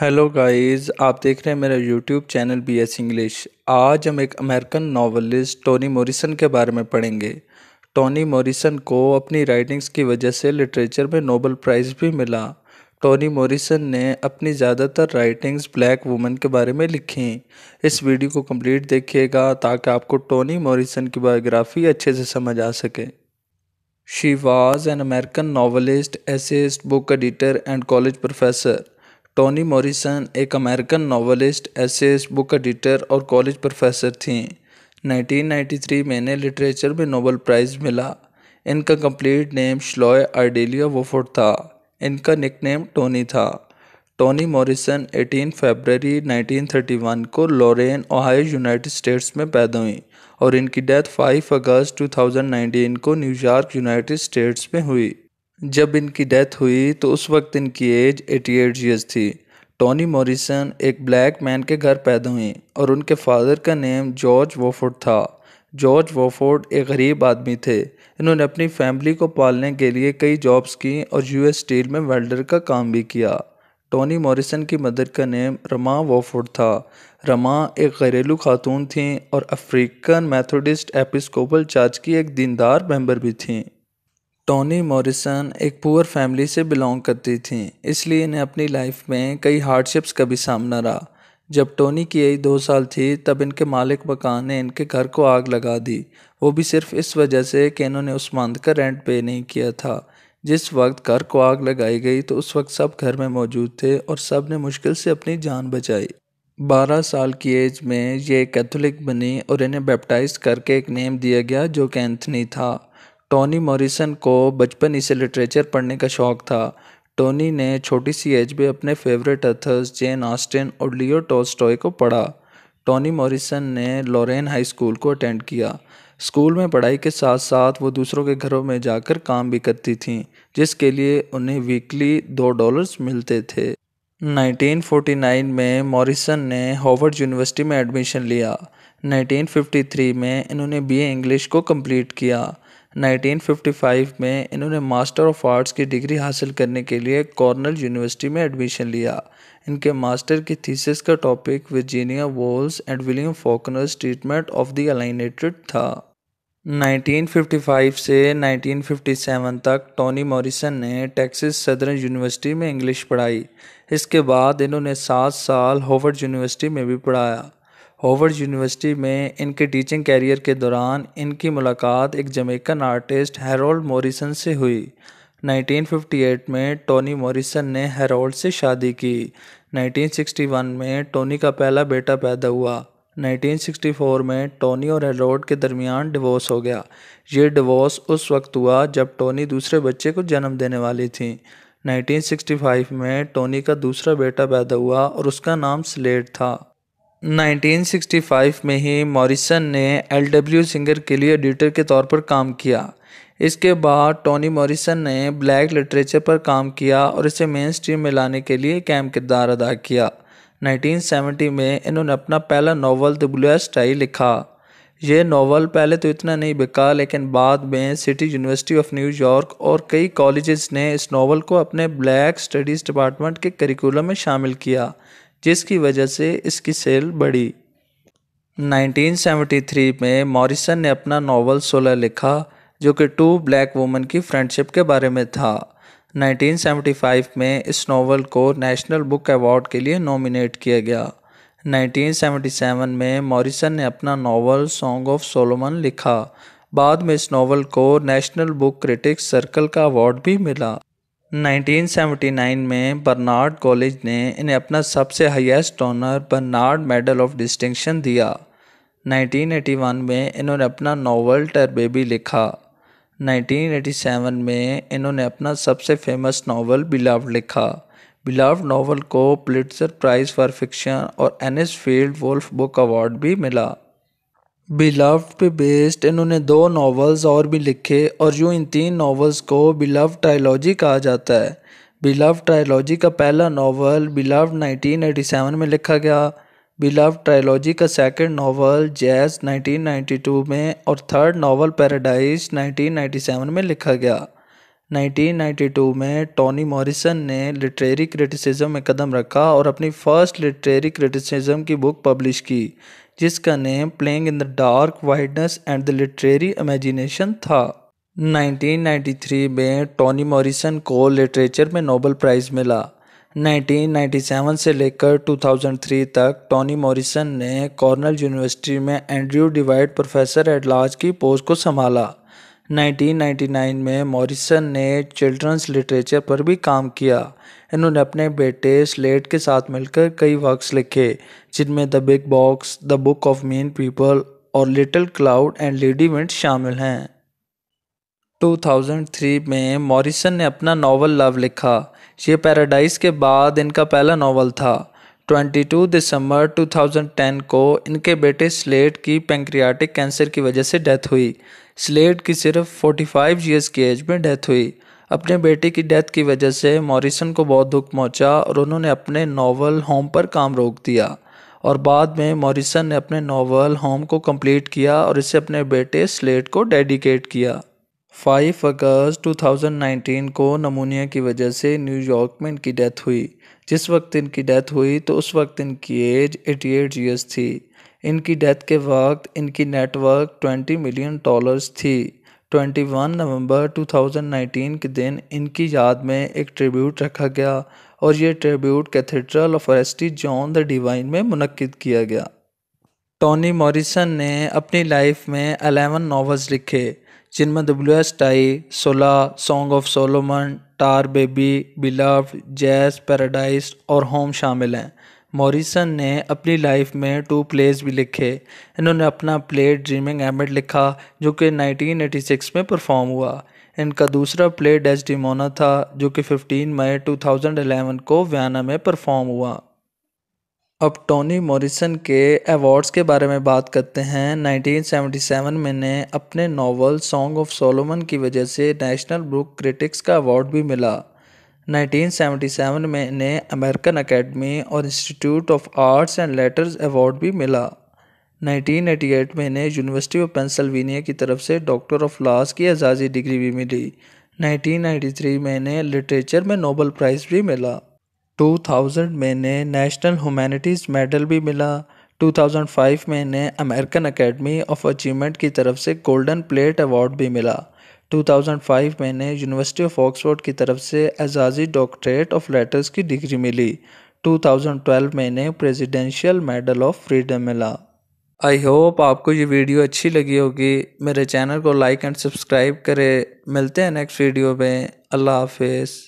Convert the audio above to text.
hello guys आप देख रहे हैं मेरा YouTube channel B S English आज हम एक अमेरिकन नावलिस्ट टोनी मोरिसन के बारे में पढ़ेंगे टोनी मोरिसन को अपनी राइटिंग्स की वजह से लिटरेचर में नोबल प्राइज़ भी मिला टोनी मोरिसन ने अपनी ज़्यादातर राइटिंग्स ब्लैक वुमेन के बारे में लिखी इस वीडियो को कम्प्लीट देखिएगा ताकि आपको टोनी मोरिसन की बायोग्राफी अच्छे से समझ आ सके she was an American novelist essayist book editor and college professor Toni Morrison एक American novelist essayist book editor और कॉलेज प्रोफेसर थीं 1993 में इन्हें लिटरेचर में नोबल प्राइज़ मिला इनका कंप्लीट नेम श्लॉय आर्डेलिया वोफोर्ड था इनका निकनेम टोनी था टोनी मॉरिसन 18 फरवरी 1931 को लॉरेन ओहायो यूनाइटेड स्टेट्स में पैदा हुई और इनकी डेथ 5 अगस्त 2019 को न्यूयॉर्क यूनाइटेड स्टेट्स में हुई जब इनकी डेथ हुई तो उस वक्त इनकी एज 88 ईयर्स थी टोनी मॉरिसन एक ब्लैक मैन के घर पैदा हुई और उनके फादर का नेम जॉर्ज वोफोर्ड था जॉर्ज वोफोर्ड एक गरीब आदमी थे इन्होंने अपनी फैमिली को पालने के लिए कई जॉब्स की और यूएस स्टील में वेल्डर का काम भी किया टोनी मॉरिसन की मदर का नेम रमा वोफोर्ड था रमा एक घरेलू खातून थीं और अफ्रीकन मैथोडिस्ट एपिस्कोपल चर्च की एक दीनदार मेंबर भी थीं टोनी मॉरिसन एक पुअर फैमिली से बिलोंग करती थीं इसलिए इन्हें अपनी लाइफ में कई हार्डशिप्स का भी सामना रहा जब टोनी की एज दो साल थी तब इनके मालिक मकान ने इनके घर को आग लगा दी वो भी सिर्फ इस वजह से कि इन्होंने उस मंथ का रेंट पे नहीं किया था जिस वक्त घर को आग लगाई गई तो उस वक्त सब घर में मौजूद थे और सब ने मुश्किल से अपनी जान बचाई बारह साल की एज में ये कैथोलिक बनी और इन्हें बैप्टाइज करके एक नेम दिया गया जो कि एंथनी था टोनी मॉरिसन को बचपन ही से लिटरेचर पढ़ने का शौक था टोनी ने छोटी सी एज में अपने फेवरेट अथर्स जेन ऑस्टिन और लियो टॉलस्टॉय को पढ़ा टोनी मॉरिसन ने लॉरेन हाई स्कूल को अटेंड किया स्कूल में पढ़ाई के साथ साथ वो दूसरों के घरों में जाकर काम भी करती थीं जिसके लिए उन्हें वीकली दो डॉलर्स मिलते थे 1949 में मॉरिसन ने हॉवर्ड यूनिवर्सिटी में एडमिशन लिया 1953 में इन्होंने बीए इंग्लिश को कंप्लीट किया 1955 में इन्होंने मास्टर ऑफ आर्ट्स की डिग्री हासिल करने के लिए कॉर्नल यूनिवर्सिटी में एडमिशन लिया इनके मास्टर की थीसिस का topic Virginia Woolf's and William Faulkner's treatment of the alienated था 1955 से 1957 तक टोनी मॉरिसन ने टेक्सिस सदर यूनिवर्सिटी में इंग्लिश पढ़ाई इसके बाद इन्होंने सात साल होवर्ड यूनिवर्सिटी में भी पढ़ाया हॉवर्ड यूनिवर्सिटी में इनके टीचिंग कैरियर के दौरान इनकी मुलाकात एक जमेकन आर्टिस्ट हेरोल्ड मॉरिसन से हुई 1958 में टोनी मॉरिसन ने हेरोल्ड से शादी की 1961 में टोनी का पहला बेटा पैदा हुआ 1964 में टोनी और हेरोड के दरमियान डिवोर्स हो गया ये डिवोर्स उस वक्त हुआ जब टोनी दूसरे बच्चे को जन्म देने वाली थी 1965 में टोनी का दूसरा बेटा पैदा हुआ और उसका नाम स्लेट था 1965 में ही मॉरिसन ने एल डब्ल्यू सिंगर के लिए एडिटर के तौर पर काम किया इसके बाद टोनी मॉरिसन ने ब्लैक लिटरेचर पर काम किया और इसे मेन स्ट्रीम में लाने के लिए एक अहम किरदार अदा किया 1970 में इन्होंने अपना पहला नावल द ब्लू स्टाई लिखा ये नावल पहले तो इतना नहीं बिका लेकिन बाद में सिटी यूनिवर्सिटी ऑफ न्यूयॉर्क और कई कॉलेजेस ने इस नावल को अपने ब्लैक स्टडीज़ डिपार्टमेंट के करिकुलम में शामिल किया जिसकी वजह से इसकी सेल बढ़ी 1973 में मॉरिसन ने अपना नावल सोलह लिखा जो कि टू ब्लैक वुमेन की फ्रेंडशिप के बारे में था 1975 में इस नावल को नेशनल बुक अवार्ड के लिए नॉमिनेट किया गया 1977 में मॉरिसन ने अपना नावल सॉन्ग ऑफ सोलोमन लिखा बाद में इस नावल को नेशनल बुक क्रिटिक्स सर्कल का अवार्ड भी मिला 1979 में बर्नार्ड कॉलेज ने इन्हें अपना सबसे highest honour Barnard Medal of Distinction दिया 1981 में इन्होंने अपना नावल टर बेबी लिखा 1987 में इन्होंने अपना सबसे फेमस नावल बिलाव लिखा बिलाव नावल को प्लिटर प्राइज़ फॉर फिक्शन और Anisfield Wolf book award भी मिला बिलव्ड बेस्ड इन्होंने दो नावल्स और भी लिखे और यूँ इन तीन नावल्स को बिलव ट्रायलॉजी कहा जाता है बिलव ट्रायलॉजी का पहला नावल बिलव 1987 में लिखा गया बिलव ट्रायलॉजी का सेकंड नावल जैज 1992 में और थर्ड नावल पैराडाइज 1997 में लिखा गया 1992 में टॉनी मॉरिसन ने लिटरेरी क्रिटिसिज्म में कदम रखा और अपनी फर्स्ट लिटरेरी क्रिटिसिज्म की बुक पब्लिश की जिसका name playing in the dark whiteness and the literary imagination था 1993 में टॉनी मॉरिसन को लिटरेचर में नोबल प्राइज़ मिला 1997 से लेकर 2003 तक टॉनी मॉरिसन ने कॉर्नल यूनिवर्सिटी में Andrew D White professor at large की पोस्ट को संभाला 1999 में मॉरिसन ने चिल्ड्रंस लिटरेचर पर भी काम किया इन्होंने अपने बेटे स्लेट के साथ मिलकर कई वर्क्स लिखे जिनमें the big box the book of mean people और little cloud and lady wind शामिल हैं 2003 में मॉरिसन ने अपना नावल लव लिखा ये पैराडाइज के बाद इनका पहला नावल था 22 दिसंबर 2010 को इनके बेटे स्लेट की पेंक्रियाटिक कैंसर की वजह से डेथ हुई स्लेड की सिर्फ 45 ईयर्स की एज में डेथ हुई अपने बेटे की डेथ की वजह से मॉरिसन को बहुत दुख पहुंचा और उन्होंने अपने नावल होम पर काम रोक दिया और बाद में मॉरिसन ने अपने नावल होम को कंप्लीट किया और इसे अपने बेटे स्लेट को डेडिकेट किया 5 अगस्त 2019 को नमूनिया की वजह से न्यूयॉर्क में इनकी डेथ हुई जिस वक्त इनकी डेथ हुई तो उस वक्त इनकी एज 88 इयर्स थी इनकी डेथ के वक्त इनकी नेटवर्क 20 मिलियन डॉलर्स थी 21 नवंबर 2019 के दिन इनकी याद में एक ट्रिब्यूट रखा गया और ये tribute cathedral of St John the Divine में मुनद किया गया टोनी मॉरिसन ने अपनी लाइफ में अलेवन नावल्स लिखे जिनमें डब्ल्यू एस टाई Sula Song of Solomon Tar Baby Beloved Jazz Paradise और होम शामिल हैं मॉरिसन ने अपनी लाइफ में टू प्लेज भी लिखे इन्होंने अपना प्ले ड्रीमिंग एमिट लिखा जो कि 1986 में परफॉर्म हुआ इनका दूसरा प्ले डेस्टिमोना था जो कि 15 मई 2011 को वियना में परफॉर्म हुआ अब टोनी मॉरिसन के अवार्ड्स के बारे में बात करते हैं 1977 में ने अपने नावल सॉन्ग ऑफ सोलोमन की वजह से नेशनल बुक क्रिटिक्स का अवार्ड भी मिला 1977 में इन्हें अमेरिकन एकेडमी और Institute of Arts and Letters award भी मिला 1988 में इन्हें यूनिवर्सिटी ऑफ पेंसिल्वेनिया की तरफ से डॉक्टर ऑफ लॉस की एजाजी डिग्री भी मिली 1993 में इन्हें लिटरेचर में नोबल प्राइज़ भी मिला 2000 में इन्हें नेशनल ह्यूमैनिटीज़ मेडल भी मिला 2005 में इन्हें अमेरिकन एकेडमी ऑफ अचीवमेंट की तरफ से गोल्डन प्लेट अवार्ड भी मिला 2005 में इन्हें यूनिवर्सिटी ऑफ ऑक्सफोर्ड की तरफ से एजाजी डॉक्टरेट ऑफ लेटर्स की डिग्री मिली 2012 में इन्हें प्रेसिडेंशियल मेडल ऑफ फ्रीडम मिला आई होप आपको ये वीडियो अच्छी लगी होगी मेरे चैनल को लाइक एंड सब्सक्राइब करें मिलते हैं नेक्स्ट वीडियो में अल्लाह हाफिज़